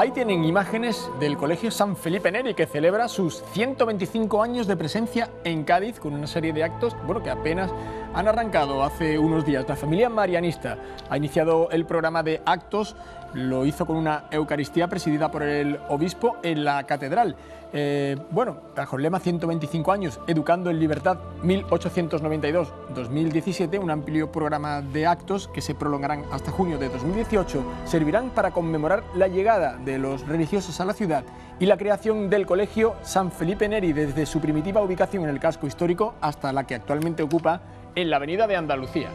Ahí tienen imágenes del Colegio San Felipe Neri, que celebra sus 125 años de presencia en Cádiz con una serie de actos bueno, que apenas han arrancado hace unos días. La familia marianista ha iniciado el programa de actos lo hizo con una Eucaristía presidida por el obispo en la catedral. Eh, bueno, bajo el lema 125 años, Educando en Libertad 1892-2017, un amplio programa de actos que se prolongarán hasta junio de 2018 servirán para conmemorar la llegada de los religiosos a la ciudad y la creación del Colegio San Felipe Neri desde su primitiva ubicación en el casco histórico hasta la que actualmente ocupa en la Avenida de Andalucía.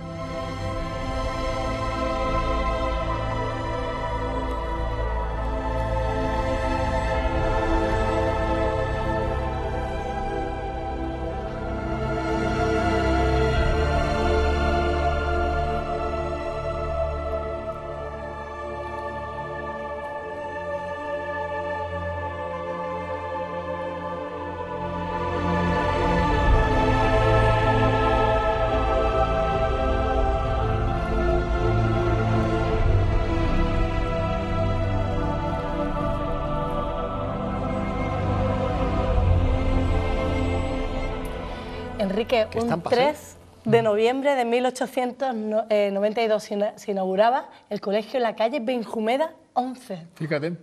que un 3 de noviembre de 1892 eh, se inauguraba el colegio en la calle Benjumeda 11. Fíjate.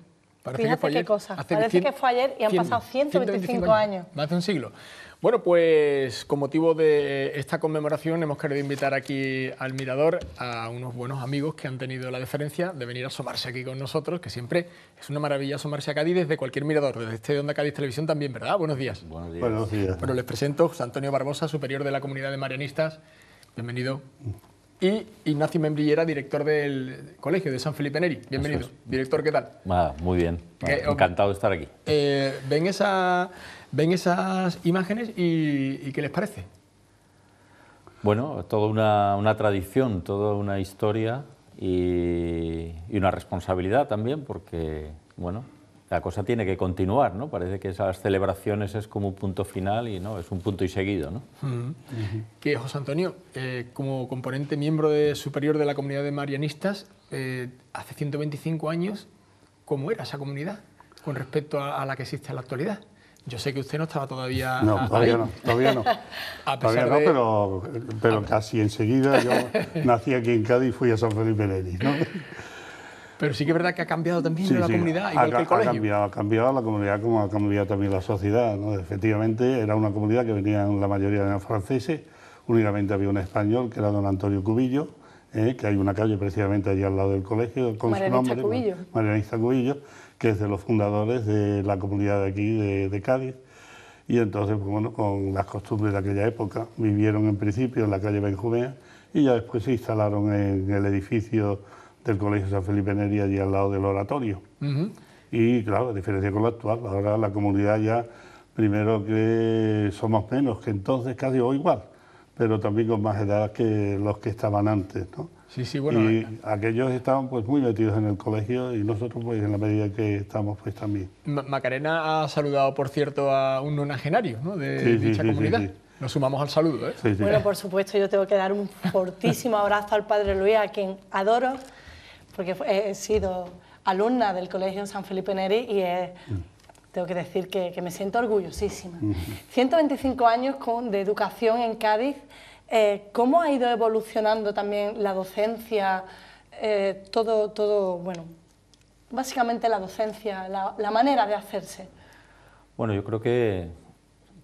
Fíjate qué cosa. Parece que fue ayer y han pasado 125 años. Más de un siglo. Bueno, pues con motivo de esta conmemoración hemos querido invitar aquí al Mirador a unos buenos amigos que han tenido la deferencia de venir a asomarse aquí con nosotros, que siempre es una maravilla asomarse a Cádiz desde cualquier mirador, desde este Onda Cádiz Televisión también, ¿verdad? Buenos días. Buenos días. Bueno, les presento José Antonio Barbosa, superior de la comunidad de marianistas. Bienvenido y Ignacio Membrillera, director del colegio de San Felipe Neri. Bienvenido. Director, ¿qué tal? muy bien. Eh, Encantado de estar aquí. Eh, ven, esa, ven esas imágenes y, ¿qué les parece? Bueno, toda una, tradición, toda una historia y, y, una responsabilidad también, porque, bueno, la cosa tiene que continuar, ¿no? Parece que esas celebraciones es como un punto final y no, es un punto y seguido, ¿no? Mm. Que José Antonio, eh, como componente miembro de, superior de la comunidad de marianistas, eh, hace 125 años, ¿cómo era esa comunidad con respecto a, la que existe en la actualidad? Yo sé que usted no estaba todavía... No, todavía, no todavía no, a pesar de... pero, pero casi enseguida yo nací aquí en Cádiz y fui a San Felipe Neri, ¿no? Pero sí que es verdad que ha cambiado también la comunidad, igual ha, que Ha cambiado, ha cambiado la comunidad como ha cambiado también la sociedad. ¿no? Efectivamente, era una comunidad que venían la mayoría eran franceses, únicamente había un español, que era don Antonio Cubillo, ¿eh? que hay una calle precisamente allí al lado del colegio, con Marianista su nombre, Cubillo. Marianista Cubillo, que es de los fundadores de la comunidad de aquí, de, Cádiz. Y entonces, pues, con las costumbres de aquella época, vivieron en principio en la calle Benjumea y ya después se instalaron en el edificio del Colegio San Felipe Neri, allí al lado del oratorio. Y claro, a diferencia con lo actual, ahora la comunidad ya, primero que somos menos que entonces, casi o igual, pero también con más edad que los que estaban antes, ¿no? Sí, sí, bueno. Y eh, aquellos estaban pues muy metidos en el colegio y nosotros pues en la medida que estamos pues también. Macarena ha saludado, por cierto, a un nonagenario ¿no? de dicha comunidad. Nos sumamos al saludo. ¿eh? Bueno, por supuesto, yo tengo que dar un fortísimo abrazo al padre Luis, a quien adoro porque he sido alumna del Colegio San Felipe Neri y tengo que decir que, me siento orgullosísima. 125 años de educación en Cádiz, eh, ¿cómo ha ido evolucionando también la docencia, eh, todo, todo, bueno, básicamente la docencia, la, manera de hacerse? Bueno, yo creo que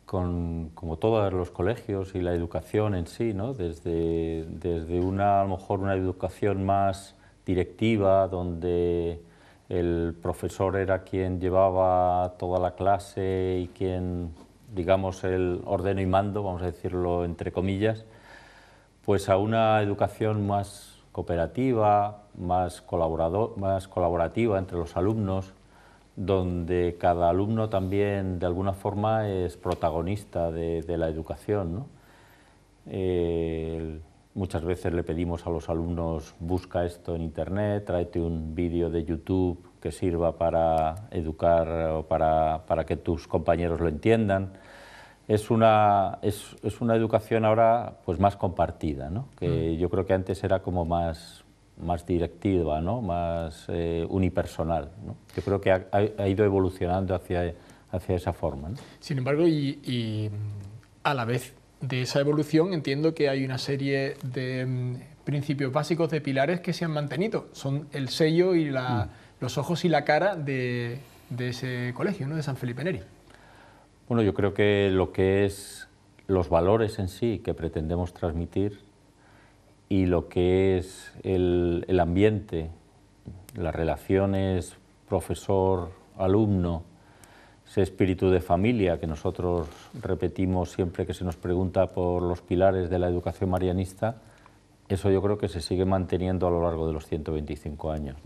con, como todos los colegios y la educación en sí, ¿no? desde, desde una, a lo mejor una educación más directiva donde el profesor era quien llevaba toda la clase y quien, digamos, el ordeno y mando, vamos a decirlo entre comillas, pues a una educación más cooperativa, más, colaborador, más colaborativa entre los alumnos, donde cada alumno también de alguna forma es protagonista de, la educación. ¿no? Eh, Muchas veces le pedimos a los alumnos, busca esto en Internet, tráete un vídeo de YouTube que sirva para educar o para, para que tus compañeros lo entiendan. Es una, es, es una educación ahora pues más compartida, ¿no? que mm. yo creo que antes era como más, más directiva, ¿no? más eh, unipersonal. ¿no? Yo creo que ha, ido evolucionando hacia, hacia esa forma. Sin embargo, y, y a la vez de esa evolución entiendo que hay una serie de mm, principios básicos, de pilares que se han mantenido. Son el sello y mm. los ojos y la cara de, ese colegio, ¿no? de San Felipe Neri. Bueno, yo creo que lo que es los valores en sí que pretendemos transmitir y lo que es el ambiente, las relaciones profesor-alumno, ese espíritu de familia que nosotros repetimos siempre que se nos pregunta por los pilares de la educación marianista, eso yo creo que se sigue manteniendo a lo largo de los 125 años.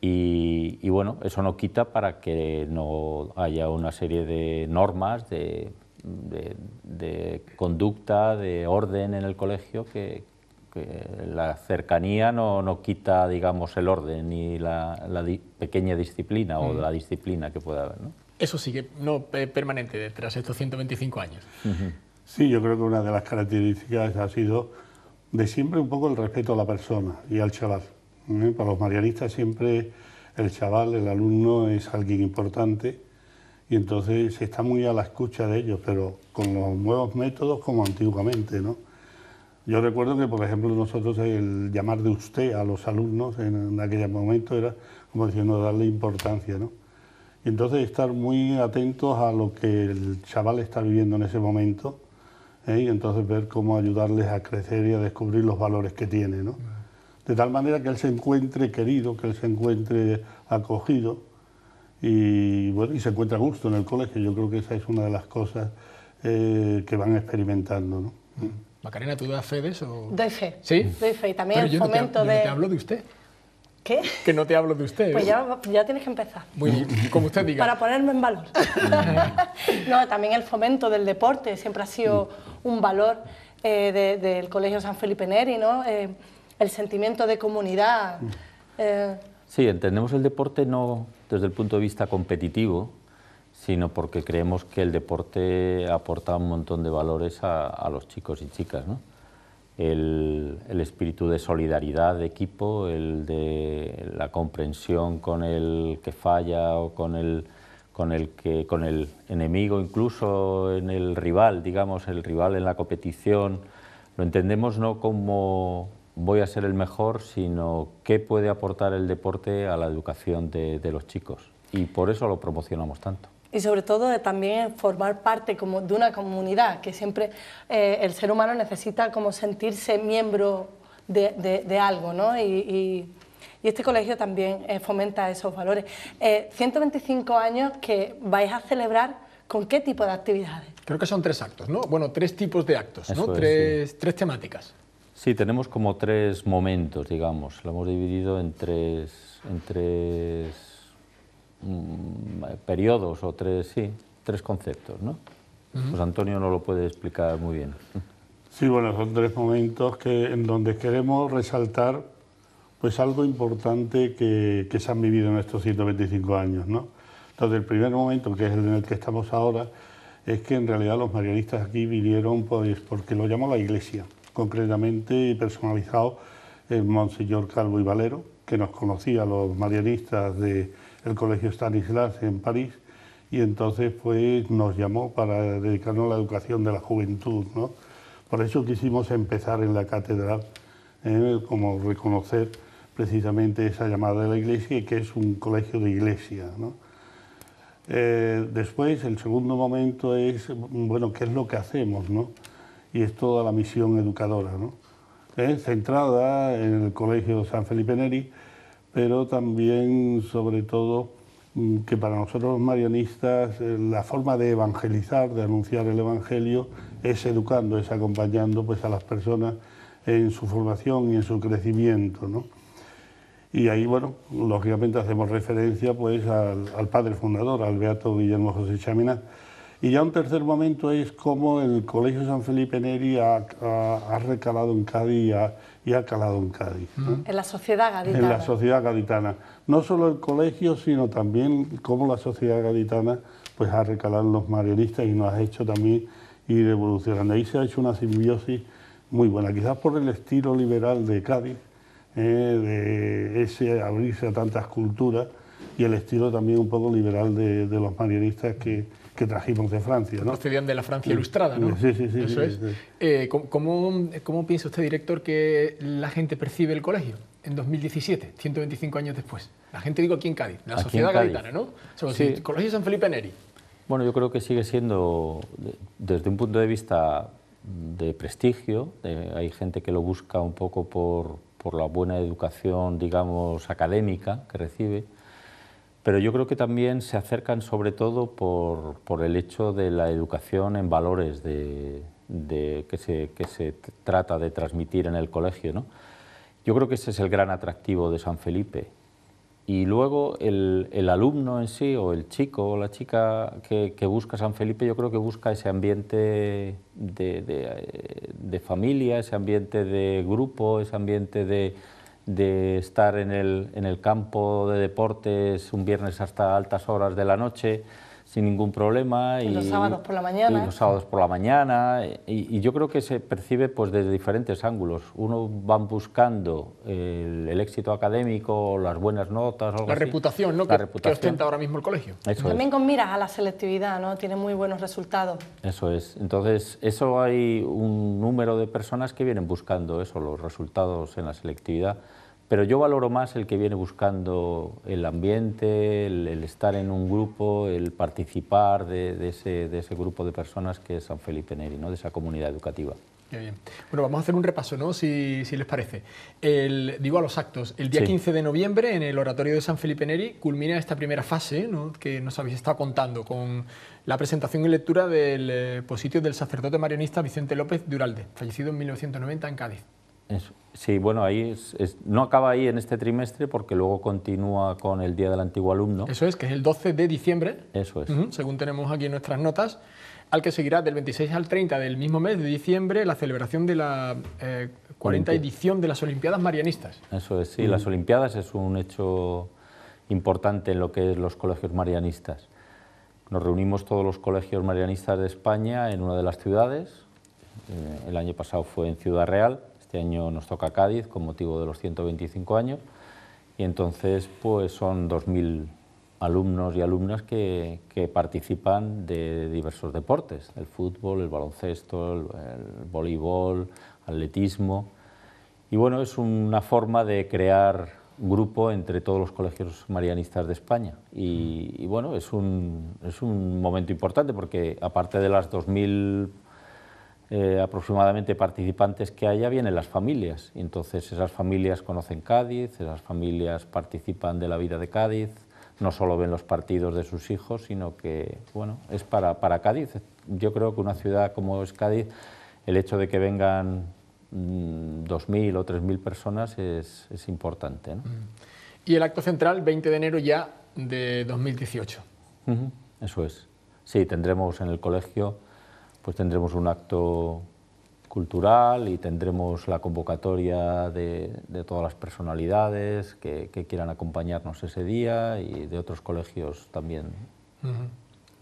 Y, bueno, eso no quita para que no haya una serie de normas, de conducta, de orden en el colegio que, que la cercanía no, no, quita, digamos, el orden ni la, pequeña disciplina o mm. la disciplina que pueda haber. ¿no? Eso sigue no, permanente tras estos 125 años. Sí, yo creo que una de las características ha sido de siempre un poco el respeto a la persona y al chaval. ¿eh? Para los marianistas siempre el chaval, el alumno, es alguien importante y entonces se está muy a la escucha de ellos, pero con los nuevos métodos como antiguamente, ¿no? Yo recuerdo que, por ejemplo, nosotros el llamar de usted a los alumnos en, en aquel momento era como diciendo darle importancia, ¿no? Y entonces estar muy atentos a lo que el chaval está viviendo en ese momento ¿eh? y entonces ver cómo ayudarles a crecer y a descubrir los valores que tiene. ¿no? De tal manera que él se encuentre querido, que él se encuentre acogido y, bueno, y se encuentre a gusto en el colegio. Yo creo que esa es una de las cosas eh, que van experimentando. ¿no? Mm. Macarena, ¿tú das fe de eso? Doy fe. Sí. Doy fe. Y también el fomento de... No te hablo de usted. ¿Qué? Que no te hablo de usted. Pues ¿eh? ya, tienes que empezar. Muy bien, como usted diga. Para ponerme en valor. no, también el fomento del deporte siempre ha sido un valor eh, del Colegio San Felipe Neri, ¿no? Eh, el sentimiento de comunidad. Sí, entendemos el deporte no desde el punto de vista competitivo, sino porque creemos que el deporte aporta un montón de valores a, los chicos y chicas. El, espíritu de solidaridad de equipo, el de la comprensión con el que falla o con el, con el, que, con el enemigo, incluso en el rival, digamos, el rival en la competición. Lo entendemos no como voy a ser el mejor, sino qué puede aportar el deporte a la educación de los chicos. Y por eso lo promocionamos tanto y sobre todo de también formar parte como de una comunidad, que siempre eh, el ser humano necesita como sentirse miembro de, algo, ¿no? Y, este colegio también eh, fomenta esos valores. 125 eh, años que vais a celebrar con qué tipo de actividades. Creo que son tres actos, ¿no? Bueno, tres tipos de actos, ¿no? tres, tres temáticas. Sí, tenemos como tres momentos, digamos. Lo hemos dividido en tres, en tres Mm, periodos o tres, sí, tres conceptos, ¿no? Pues Antonio no lo puede explicar muy bien. Sí, bueno, son tres momentos que, en donde queremos resaltar pues algo importante que, se han vivido en estos 125 años, ¿no? Entonces, el primer momento, que es el en el que estamos ahora, es que en realidad los marianistas aquí vinieron pues, porque lo llamó la Iglesia, concretamente y personalizado el Monseñor Calvo y Valero, que nos conocía los marianistas de, el Colegio Stanislas en París, y entonces pues nos llamó para dedicarnos a la educación de la juventud. ¿no? Por eso quisimos empezar en la catedral, ¿eh? como reconocer precisamente esa llamada de la iglesia y que es un colegio de iglesia. ¿no? Eh, después, el segundo momento es, bueno, ¿qué es lo que hacemos? ¿no? Y es toda la misión educadora, ¿no? ¿Eh? centrada en el Colegio San Felipe Neri, pero también, sobre todo, mm, que para nosotros los marianistas eh, la forma de evangelizar, de anunciar el Evangelio, es educando, es acompañando pues, a las personas en su formación y en su crecimiento. Y ahí, bueno, lógicamente hacemos referencia pues, al, al padre fundador, al beato Guillermo José Chaminat, y ya un tercer momento es cómo el Colegio San Felipe Neri ha, recalado en Cádiz y ha, calado en Cádiz. En la sociedad gaditana. En la sociedad gaditana. No solo el colegio, sino también cómo la sociedad gaditana pues, ha recalado en los marionistas y nos ha hecho también ir evolucionando. Ahí se ha hecho una simbiosis muy buena, quizás por el estilo liberal de Cádiz, ¿eh? de ese abrirse a tantas culturas y el estilo también un poco liberal de, de los marionistas que que trajimos de Francia. ¿no? Procedían de la Francia ilustrada, ¿no? Sí, sí, sí. Eso es. Eh, ¿cómo, ¿Cómo piensa usted, director, que la gente percibe el colegio en 2017, 125 años después? La gente, digo, aquí en Cádiz, la sociedad gaditana, ¿no? Sí. el colegio San Felipe Neri. Bueno, yo creo que sigue siendo, desde un punto de vista de prestigio, hay gente que lo busca un poco por, por la buena educación, digamos, académica que recibe, pero yo creo que también se acercan sobre todo por, por el hecho de la educación en valores de, que, se, que, se, trata de transmitir en el colegio. ¿no? Yo creo que ese es el gran atractivo de San Felipe. Y luego el, el alumno en sí, o el chico o la chica que, busca San Felipe, yo creo que busca ese ambiente de, de familia, ese ambiente de grupo, ese ambiente de, de estar en el, en el campo de deportes un viernes hasta altas horas de la noche sin ningún problema. Y, los sábados por la mañana. Y los sábados por la mañana. Y, yo creo que se percibe pues, desde diferentes ángulos. Uno van buscando el, éxito académico, las buenas notas. Algo la reputación, ¿no? que, ostenta ahora mismo el colegio. También con miras a la selectividad, ¿no? Tiene muy buenos resultados. Eso es. Entonces, eso hay un número de personas que vienen buscando eso, los resultados en la selectividad pero yo valoro más el que viene buscando el ambiente, el, estar en un grupo, el participar de, ese, grupo de personas que es San Felipe Neri, ¿no? de esa comunidad educativa. Bien, bien. Bueno, vamos a hacer un repaso, ¿no? Si, les parece. digo a los actos. El día 15 de noviembre, en el Oratorio de San Felipe Neri, culmina esta primera fase que nos habéis estado contando con la presentación y lectura del eh, posicio del sacerdote marionista Vicente López de fallecido en 1990 en Cádiz. Sí, bueno, ahí no acaba ahí en este trimestre porque luego continúa con el Día del Antiguo Alumno. Eso es, que es el 12 de diciembre. Eso es. según tenemos aquí en nuestras notas, al que seguirá del 26 al 30 del mismo mes de diciembre la celebración de la 40 eh, edición de las Olimpiadas Marianistas. Eso es, sí, las Olimpiadas es un hecho importante en lo que es los colegios marianistas. Nos reunimos todos los colegios marianistas de España en una de las ciudades. Eh, el año pasado fue en Ciudad Real este año nos toca Cádiz con motivo de los 125 años y entonces pues son 2.000 alumnos y alumnas que, participan de diversos deportes, el fútbol, el baloncesto, el, el voleibol, atletismo. Y bueno, es una forma de crear grupo entre todos los colegios marianistas de España. Y, y bueno, es un, es un momento importante porque aparte de las 2.000 eh, aproximadamente participantes que haya vienen las familias. entonces esas familias conocen Cádiz, esas familias participan de la vida de Cádiz, no solo ven los partidos de sus hijos, sino que bueno, es para, para Cádiz. Yo creo que una ciudad como es Cádiz, el hecho de que vengan 2.000 mm, o 3.000 personas es, es importante. Mm. Y el acto central, 20 de enero ya de 2018. eso es. Sí, tendremos en el colegio pues tendremos un acto cultural y tendremos la convocatoria de, todas las personalidades que, quieran acompañarnos ese día y de otros colegios también.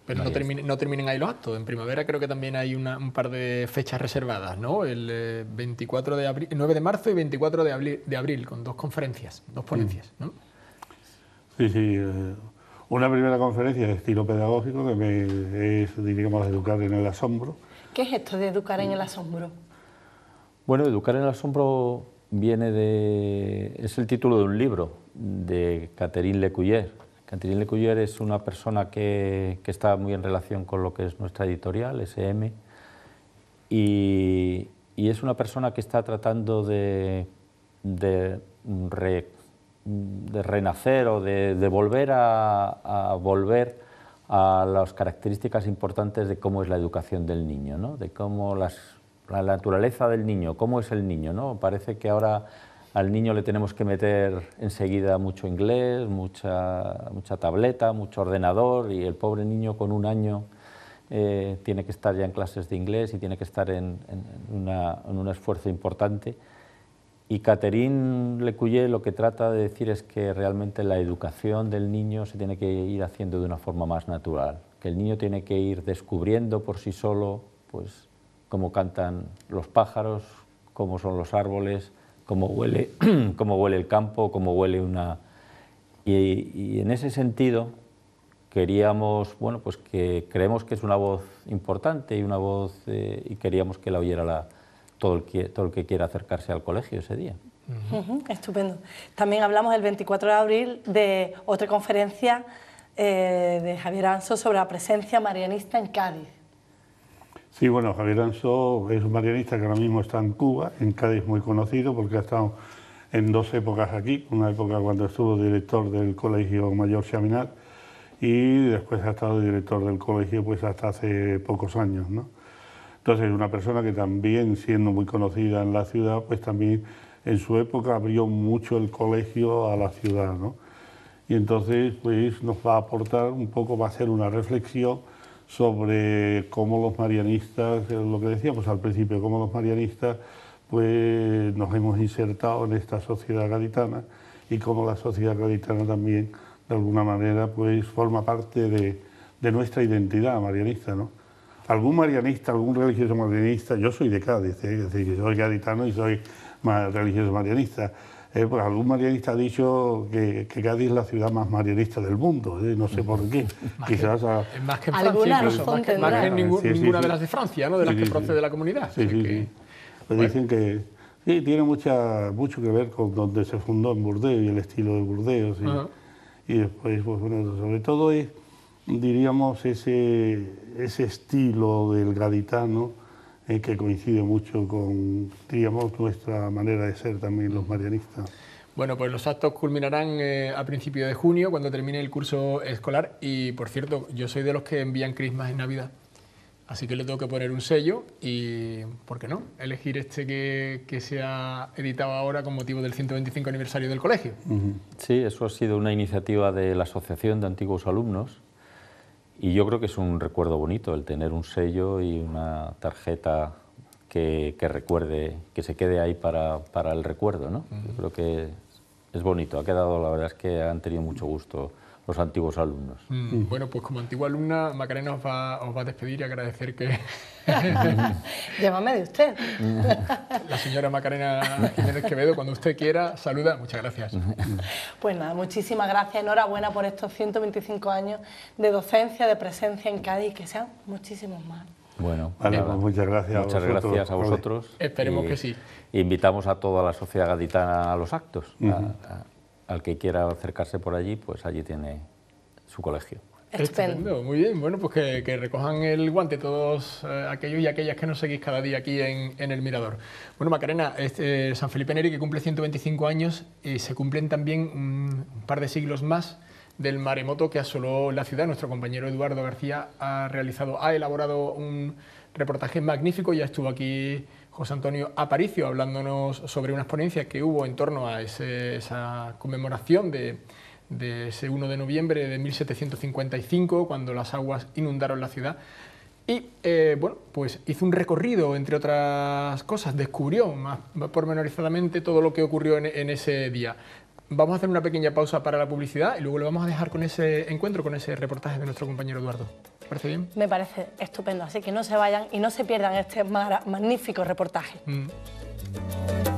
Pero no, no, terminen ahí los actos. En primavera creo que también hay un par de fechas reservadas, ¿no? El 24 eh, de abril, 9 de marzo y 24 de abril, de abril con dos conferencias, dos ponencias, Sí, sí. Eh, una primera conferencia de estilo pedagógico que me es, diríamos, educar en el asombro. ¿Qué es esto de educar en el asombro? Bueno, educar en el asombro viene de... es el título de un libro de Catherine Lecuyer. Catherine Lecuyer es una persona que, que está muy en relación con lo que es nuestra editorial, SM, y, y es una persona que está tratando de, de Mm, de renacer o de, volver a, volver a las características importantes de cómo es la educación del niño, ¿no? de cómo las, la naturaleza del niño, cómo es el niño. ¿no? Parece que ahora al niño le tenemos que meter enseguida mucho inglés, mucha, mucha tableta, mucho ordenador y el pobre niño con un año eh, tiene que estar ya en clases de inglés y tiene que estar en un esfuerzo importante y Catherine Lecuyer lo que trata de decir es que realmente la educación del niño se tiene que ir haciendo de una forma más natural, que el niño tiene que ir descubriendo por sí solo pues, cómo cantan los pájaros, cómo son los árboles, cómo huele, cómo huele el campo, cómo huele una... Y, en ese sentido queríamos, bueno, pues que creemos que es una voz importante y una voz eh, y queríamos que la oyera la, todo el que, todo quiera acercarse al colegio ese día. estupendo. También hablamos el 24 de abril de otra conferencia eh, de Javier Anso sobre la presencia marianista en Cádiz. Sí, bueno, Javier Anso es un marianista que ahora mismo está en Cuba, en Cádiz muy conocido porque ha estado en dos épocas aquí, una época cuando estuvo director del Colegio Mayor seminario y después ha estado director del colegio pues hasta hace pocos años, ¿no? Entonces, una persona que también, siendo muy conocida en la ciudad, pues también en su época abrió mucho el colegio a la ciudad, ¿no? Y entonces, pues nos va a aportar un poco, va a ser una reflexión sobre cómo los marianistas, eh, lo que decíamos al principio, cómo los marianistas pues nos hemos insertado en esta sociedad gaditana y cómo la sociedad gaditana también de alguna manera pues forma parte de, de nuestra identidad marianista, ¿no? algún marianista, algún religioso marianista, yo soy de Cádiz, ¿eh? es decir, soy gaditano y soy religioso marianista, eh, pues algún marianista ha dicho que, Cádiz es la ciudad más marianista del mundo, ¿eh? no sé por qué. Quizás más que más ninguna de las de Francia, ¿no? de las que procede la comunidad. Sí, pues Dicen que sí, tiene mucha, mucho que ver con donde se fundó en Burdeos y el estilo de Burdeos. Y, después, pues, bueno, sobre todo es diríamos, ese, ese estilo del gaditano eh, que coincide mucho con, diríamos, nuestra manera de ser también los marianistas. Bueno, pues los actos culminarán eh, a principios de junio, cuando termine el curso escolar. Y, por cierto, yo soy de los que envían crismas en Navidad. Así que le tengo que poner un sello y, ¿por qué no? Elegir este que, que se ha editado ahora con motivo del 125 aniversario del colegio. Sí, eso ha sido una iniciativa de la Asociación de Antiguos Alumnos, y yo creo que es un recuerdo bonito el tener un sello y una tarjeta que, que recuerde, que se quede ahí para, para el recuerdo. ¿no? Yo creo que es bonito, ha quedado, la verdad es que han tenido mucho gusto los antiguos alumnos. Mm, mm. bueno, pues como antigua alumna, Macarena os va, a despedir y agradecer que... Llámame de usted. La señora Macarena Jiménez Quevedo, cuando usted quiera, saluda. Muchas gracias. Pues nada, muchísimas gracias. Enhorabuena por estos 125 años de docencia, de presencia en Cádiz, que sean muchísimos más. Bueno, pues muchas gracias. Muchas gracias a vosotros. Esperemos que sí. Invitamos a toda la sociedad gaditana a los actos al que quiera acercarse por allí, pues allí tiene su colegio. Estupendo, muy bien. Bueno, pues que, recojan el guante todos eh, aquellos y aquellas que nos seguís cada día aquí en, el Mirador. Bueno, Macarena, este, eh, San Felipe Neri que cumple 125 años y eh, se cumplen también un, par de siglos más del maremoto que asoló la ciudad. Nuestro compañero Eduardo García ha realizado, ha elaborado un reportaje magnífico, ya estuvo aquí José Antonio Aparicio hablándonos sobre una exponencia que hubo en torno a esa conmemoración de, ese 1 de noviembre de 1755, cuando las aguas inundaron la ciudad. Y eh, bueno, pues hizo un recorrido, entre otras cosas, descubrió más, pormenorizadamente todo lo que ocurrió en, en, ese día. Vamos a hacer una pequeña pausa para la publicidad y luego lo vamos a dejar con ese encuentro, con ese reportaje de nuestro compañero Eduardo. ¿Parece Me parece estupendo, así que no se vayan y no se pierdan este magnífico reportaje. Mm.